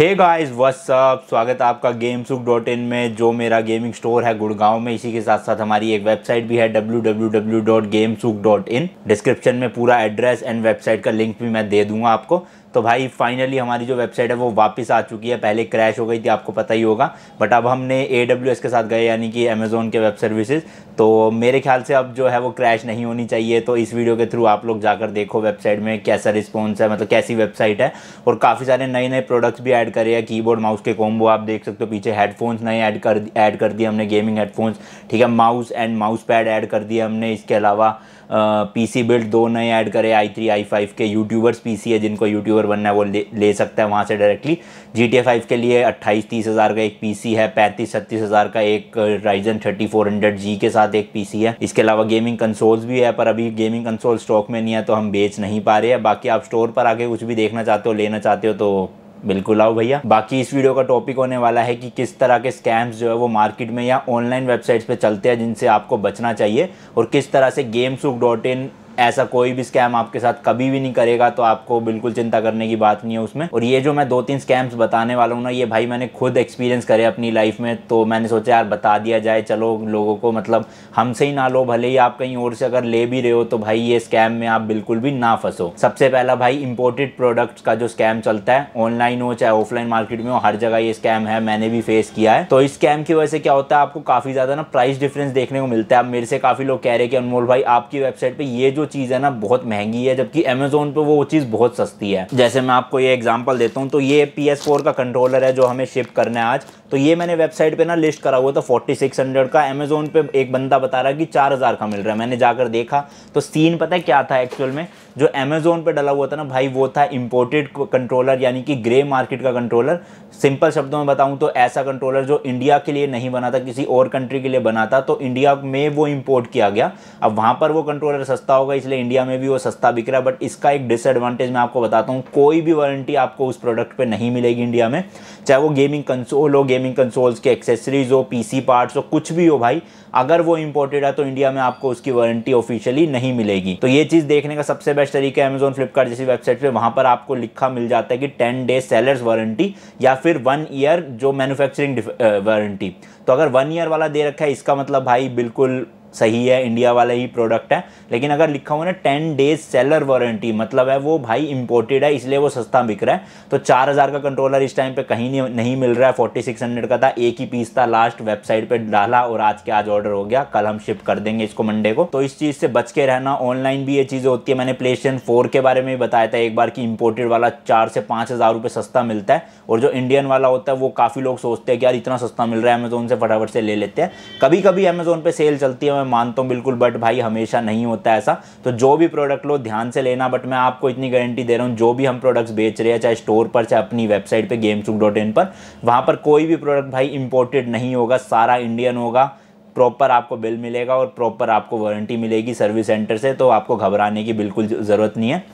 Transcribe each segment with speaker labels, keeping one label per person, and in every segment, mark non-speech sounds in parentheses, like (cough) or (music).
Speaker 1: hey guys what's up स्वागत है आपका गेमसुक डॉट इन में जो मेरा गेमिंग स्टोर है गुड़गांव में इसी के साथ साथ हमारी एक वेबसाइट भी है W W W dot dot in description में पूरा एड्रेस एंड वेबसाइट का लिंक भी मैं दे दूंगा आपको तो भाई फाइनली हमारी जो वेबसाइट है वो वापस आ चुकी है पहले क्रैश हो गई थी आपको पता ही होगा बट अब हमने ए के साथ गए यानी कि अमेज़ोन के वेब सर्विसेज तो मेरे ख्याल से अब जो है वो क्रैश नहीं होनी चाहिए तो इस वीडियो के थ्रू आप लोग जाकर देखो वेबसाइट में कैसा रिस्पॉन्स है मतलब कैसी वेबसाइट है और काफ़ी सारे नए नए प्रोडक्ट्स भी ऐड करे हैं कीबोर्ड माउस के कॉम्बो आप देख सकते हो पीछे हेडफोन्स नए ऐड कर ऐड कर दिए हमने गेमिंग हेडफोन्स ठीक है mouse and mouse pad add कर दिए हमने इसके अलावा पीसी बिल्ड दो नए ऐड करे आई थ्री आई फाइव के यूट्यूबर्स पीसी है जिनको यूट्यूबर बनना है वो ले, ले सकता है वहाँ से डायरेक्टली जी टी फाइव के लिए अट्ठाईस तीस हज़ार का एक पीसी है पैंतीस छत्तीस हज़ार का एक Ryzen thirty four hundred G के साथ एक पीसी है इसके अलावा गेमिंग कंसोल्स भी है पर अभी गेमिंग कंसोल स्टॉक में नहीं है तो हम बेच नहीं पा रहे हैं बाकी आप स्टोर पर आके कुछ भी देखना चाहते हो लेना चाहते हो तो बिल्कुल आओ भैया बाकी इस वीडियो का टॉपिक होने वाला है कि किस तरह के स्कैम्स जो है वो मार्केट में या ऑनलाइन वेबसाइट्स पे चलते हैं जिनसे आपको बचना चाहिए और किस तरह से गेम्स डॉट इन ऐसा कोई भी स्कैम आपके साथ कभी भी नहीं करेगा तो आपको बिल्कुल चिंता करने की बात नहीं है उसमें और ये जो मैं दो तीन स्कैम्स बताने वाला हूँ ना ये भाई मैंने खुद एक्सपीरियंस करे अपनी लाइफ में तो मैंने सोचा यार बता दिया जाए चलो लोगों को मतलब हमसे ही ना लो भले ही आप कहीं और से अगर ले भी रहे हो तो भाई ये स्कैम में आप बिल्कुल भी ना फंसो सबसे पहला भाई इंपोर्टेड प्रोडक्ट का जो स्कैम चलता है ऑनलाइन हो चाहे ऑफलाइन मार्केट में हो हर जगह ये स्कैम है मैंने भी फेस किया है तो इस स्कैम की वजह से क्या होता है आपको काफी ज्यादा ना प्राइस डिफरेंस देखने को मिलता है अब मेरे से काफी लोग कह रहे हैं कि अनमोल भाई आपकी वेबसाइट पर ये जो चीज़ है ना बहुत महंगी है जबकि अमेजोन पे वो चीज़ बहुत सस्ती है जैसे मैं आपको ये एग्जाम्पल देता हूँ तो ये पी का कंट्रोलर है जो हमें शिप करना है आज तो ये मैंने वेबसाइट पे ना लिस्ट करा हुआ था फोर्टी सिक्स हंड्रेड का अमेजोन पे एक बंदा बता रहा है कि चार हज़ार का मिल रहा है मैंने जाकर देखा तो सीन पता है क्या था एक्चुअल में जो अमेजोन पे डला हुआ था ना भाई वो था इम्पोर्टेड कंट्रोलर यानी कि ग्रे मार्केट का कंट्रोलर सिंपल शब्दों में बताऊँ तो ऐसा कंट्रोलर जो इंडिया के लिए नहीं बना था किसी और कंट्री के लिए बना था तो इंडिया में वो इम्पोर्ट किया गया अब वहाँ पर वो कंट्रोलर सस्ता होगा होगा इसलिए इंडिया में भी वो सस्ता बिक रहा है बट इसका एक डिसएडवांटेज मैं आपको बताता हूँ कोई भी वारंटी आपको उस प्रोडक्ट पे नहीं मिलेगी इंडिया में चाहे वो गेमिंग कंसोल हो गेमिंग कंसोल्स के एक्सेसरीज हो पीसी पार्ट्स हो कुछ भी हो भाई अगर वो इंपोर्टेड है तो इंडिया में आपको उसकी वारंटी ऑफिशियली नहीं मिलेगी तो ये चीज़ देखने का सबसे बेस्ट तरीका है अमेजोन फ्लिपकार्ट जैसी वेबसाइट पर वहाँ पर आपको लिखा मिल जाता है कि टेन डे सेलर्स वारंटी या फिर वन ईयर जो मैन्युफैक्चरिंग वारंटी तो अगर वन ईयर वाला दे रखा है इसका मतलब भाई बिल्कुल सही है इंडिया वाला ही प्रोडक्ट है लेकिन अगर लिखा हुआ ना टेन डेज सेलर वारंटी मतलब है वो भाई इंपोर्टेड है इसलिए वो सस्ता बिक रहा है तो चार हज़ार का कंट्रोलर इस टाइम पे कहीं नहीं नहीं मिल रहा है फोर्टी सिक्स हंड्रेड का था एक ही पीस था लास्ट वेबसाइट पे डाला और आज के आज ऑर्डर हो गया कल हम शिफ्ट कर देंगे इसको मंडे को तो इस चीज़ से बच के रहना ऑनलाइन भी ये चीज़ें होती है मैंने प्ले स्टेशन फोर के बारे में भी बताया था एक बार कि इम्पोर्टेड वाला चार से पाँच हज़ार रुपये सस्ता मिलता है और जो इंडियन वाला होता है वो काफ़ी लोग सोचते हैं कि यार इतना सस्ता मिल रहा है अमेजोन से फटाफट से ले लेते हैं कभी कभी अमेजोन पर सेल चलती है मैं मानता हूँ बिल्कुल बट भाई हमेशा नहीं होता ऐसा तो जो भी प्रोडक्ट लो ध्यान से लेना बट मैं आपको इतनी गारंटी दे रहा हूँ जो भी हम प्रोडक्ट्स बेच रहे हैं चाहे स्टोर पर चाहे अपनी वेबसाइट पर गेम पर वहाँ पर कोई भी प्रोडक्ट भाई इंपोर्टेड नहीं होगा सारा इंडियन होगा प्रॉपर आपको बिल मिलेगा और प्रॉपर आपको वारंटी मिलेगी सर्विस सेंटर से तो आपको घबराने की बिल्कुल ज़रूरत नहीं है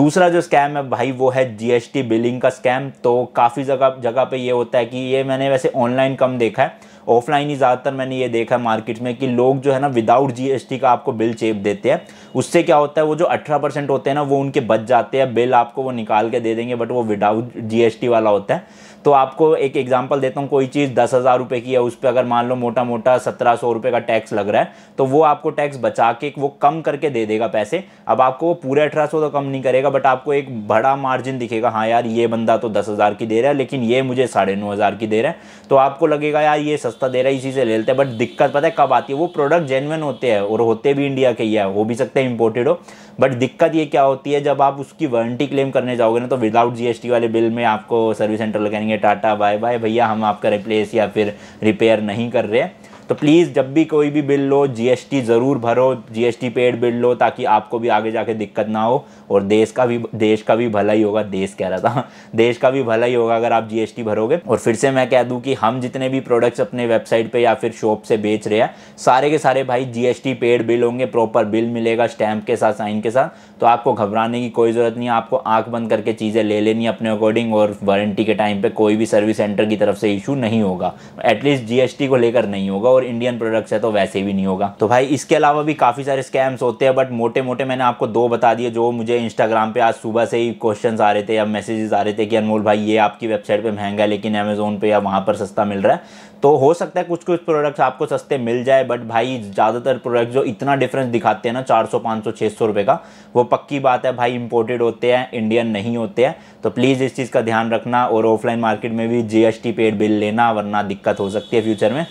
Speaker 1: दूसरा जो स्कैम है भाई वो है जीएसटी बिलिंग का स्कैम तो काफ़ी जगह जगह पे ये होता है कि ये मैंने वैसे ऑनलाइन कम देखा है ऑफलाइन ही ज़्यादातर मैंने ये देखा मार्केट में कि लोग जो है ना विदाउट जीएसटी का आपको बिल चेप देते हैं उससे क्या होता है वो जो अठारह परसेंट होते हैं ना वो उनके बच जाते हैं बिल आपको वो निकाल के दे देंगे बट वो विदाउट जीएसटी वाला होता है तो आपको एक एग्जाम्पल देता हूँ कोई चीज़ दस हज़ार रुपये की है उस पर अगर मान लो मोटा मोटा सत्रह सौ रुपये का टैक्स लग रहा है तो वो आपको टैक्स बचा के वो कम करके दे देगा पैसे अब आपको वो पूरे अठारह सौ तो कम नहीं करेगा बट आपको एक बड़ा मार्जिन दिखेगा हाँ यार ये बंदा तो दस हज़ार की दे रहा है लेकिन ये मुझे साढ़े नौ हज़ार की दे रहा है तो आपको लगेगा यार ये सस्ता दे रहा है इसी से ले लेते हैं बट दिक्कत पता है कब आती है वो प्रोडक्ट जेनुअन होते हैं और होते भी इंडिया के ही है हो भी सकते हैं इम्पोर्टेड हो बट दिक्कत ये क्या होती है जब आप उसकी वारंटी क्लेम करने जाओगे ना तो विदाउट जीएसटी वाले बिल में आपको सर्विस सेंटर लगाएंगे टाटा बाय बाय भैया हम आपका रिप्लेस या फिर रिपेयर नहीं कर रहे तो प्लीज़ जब भी कोई भी बिल लो जीएसटी ज़रूर भरो जीएसटी पेड बिल लो ताकि आपको भी आगे जाके दिक्कत ना हो और देश का भी देश का भी भला ही होगा देश कह रहा था (laughs) देश का भी भला ही होगा अगर आप जीएसटी भरोगे और फिर से मैं कह दूँ कि हम जितने भी प्रोडक्ट्स अपने वेबसाइट पर या फिर शॉप से बेच रहे हैं सारे के सारे भाई जी पेड बिल होंगे प्रॉपर बिल मिलेगा स्टैम्प के साथ साइन के साथ तो आपको घबराने की कोई ज़रूरत नहीं आपको आँख बंद करके चीज़ें ले लेनी अपने अकॉर्डिंग और वारंटी के टाइम पर कोई भी सर्विस सेंटर की तरफ से इशू नहीं होगा एटलीस्ट जी को लेकर नहीं होगा और इंडियन प्रोडक्ट्स है तो वैसे भी नहीं होगा तो भाई इसके अलावा भी काफ़ी सारे स्कैम्स होते हैं बट मोटे मोटे मैंने आपको दो बता दिए जो मुझे इंस्टाग्राम पे आज सुबह से ही क्वेश्चन आ रहे थे या मैसेजेस आ रहे थे कि अनमोल भाई ये आपकी वेबसाइट पर महंगा है लेकिन अमेजोन पे या वहां पर सस्ता मिल रहा है तो हो सकता है कुछ कुछ प्रोडक्ट्स आपको सस्ते मिल जाए बट भाई ज़्यादातर प्रोडक्ट जो इतना डिफरेंस दिखाते हैं ना 400 500 600 रुपए का वो पक्की बात है भाई इंपोर्टेड होते हैं इंडियन नहीं होते हैं तो प्लीज़ इस चीज़ का ध्यान रखना और ऑफलाइन मार्केट में भी जीएसटी पेड बिल लेना वरना दिक्कत हो सकती है फ्यूचर में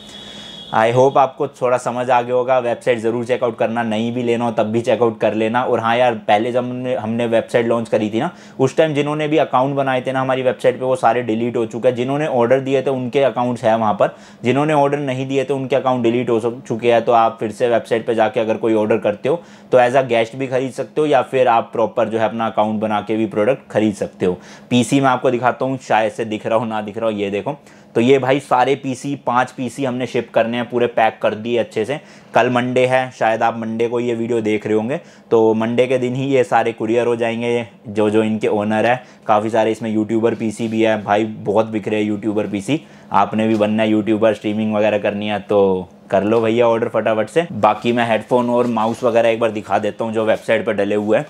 Speaker 1: आई होप आपको थोड़ा समझ आ गया होगा वेबसाइट ज़रूर चेकआउट करना नहीं भी लेना हो तब भी चेकआउट कर लेना और हाँ यार पहले जब हमने हमने वेबसाइट लॉन्च करी थी ना उस टाइम जिन्होंने भी अकाउंट बनाए थे ना हमारी वेबसाइट पे वो सारे डिलीट हो चुके हैं जिन्होंने ऑर्डर दिए थे उनके अकाउंट्स हैं वहाँ पर जिन्होंने ऑर्डर नहीं दिए थे उनके अकाउंट डिलीट हो चुके हैं तो आप फिर से वेबसाइट पर जाके अगर कोई ऑर्डर करते हो तो एज अ गेस्ट भी खरीद सकते हो या फिर आप प्रॉपर जो है अपना अकाउंट बना के भी प्रोडक्ट खरीद सकते हो पी में आपको दिखाता हूँ शायद से दिख रहा हो ना दिख रहा हो ये देखो तो ये भाई सारे पीसी पांच पीसी हमने शिप करने हैं पूरे पैक कर दिए अच्छे से कल मंडे है शायद आप मंडे को ये वीडियो देख रहे होंगे तो मंडे के दिन ही ये सारे कुरियर हो जाएंगे जो जो इनके ओनर है काफ़ी सारे इसमें यूट्यूबर पीसी भी है भाई बहुत बिक रहे हैं यूट्यूबर पीसी आपने भी बनना है यूट्यूबर स्ट्रीमिंग वगैरह करनी है तो कर लो भैया ऑर्डर फटाफट से बाकी मैं हेडफोन और माउस वगैरह एक बार दिखा देता हूँ जो वेबसाइट पर डले हुए हैं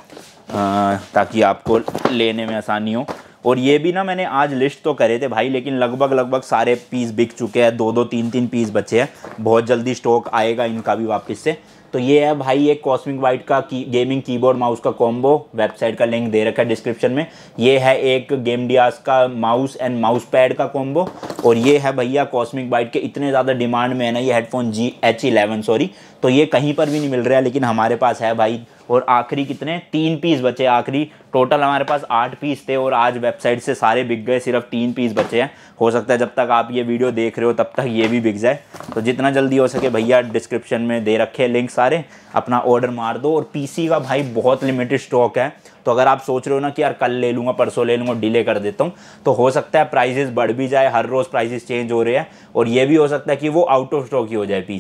Speaker 1: ताकि आपको लेने में आसानी हो और ये भी ना मैंने आज लिस्ट तो करे थे भाई लेकिन लगभग लगभग सारे पीस बिक चुके हैं दो दो तीन तीन पीस बचे हैं बहुत जल्दी स्टॉक आएगा इनका भी वापस से तो ये है भाई एक कॉस्मिक वाइट का की, गेमिंग कीबोर्ड माउस का कॉम्बो वेबसाइट का लिंक दे रखा है डिस्क्रिप्शन में ये है एक गेम डियास का माउस एंड माउस पैड का कॉम्बो और ये है भैया कॉस्मिक वाइट के इतने ज़्यादा डिमांड में है ना ये headphone G H eleven sorry तो ये कहीं पर भी नहीं मिल रहा है लेकिन हमारे पास है भाई और आखिरी कितने तीन पीस बचे आखिरी टोटल हमारे पास आठ पीस थे और आज वेबसाइट से सारे बिक गए सिर्फ तीन पीस बचे हैं हो सकता है जब तक आप ये वीडियो देख रहे हो तब तक ये भी बिक जाए तो जितना जल्दी हो सके भैया डिस्क्रिप्शन में दे रखे लिंक सारे अपना ऑर्डर मार दो और पी का भाई बहुत लिमिटेड स्टॉक है तो अगर आप सोच रहे हो ना कि यार कल ले लूँगा परसों ले लूँगा डिले कर देता हूँ तो हो सकता है प्राइजेस बढ़ भी जाए हर रोज़ प्राइजेस चेंज हो रहे हैं और ये भी हो सकता है कि वो आउट ऑफ स्टॉक ही हो जाए पी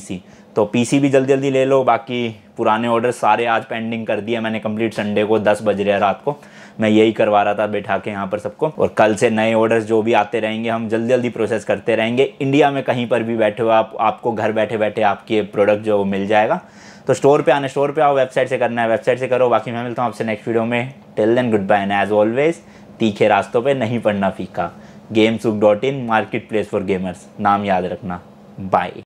Speaker 1: तो पीसी भी जल्दी जल्दी ले लो बाकी पुराने ऑर्डर सारे आज पेंडिंग कर दिए मैंने कंप्लीट संडे को दस बज रहे रात को मैं यही करवा रहा था बैठा के यहाँ पर सबको और कल से नए ऑर्डर्स जो भी आते रहेंगे हम जल्दी जल्दी प्रोसेस करते रहेंगे इंडिया में कहीं पर भी बैठे हो आप आपको घर बैठे बैठे आपके प्रोडक्ट जो मिल जाएगा तो स्टोर पे आने स्टोर पे आओ वेबसाइट से करना है वेबसाइट से करो बाकी मैं मिलता हूँ आपसे नेक्स्ट वीडियो में till then goodbye as always तीखे रास्तों पर नहीं पढ़ना फीका games dot in marketplace for gamers नाम याद रखना बाय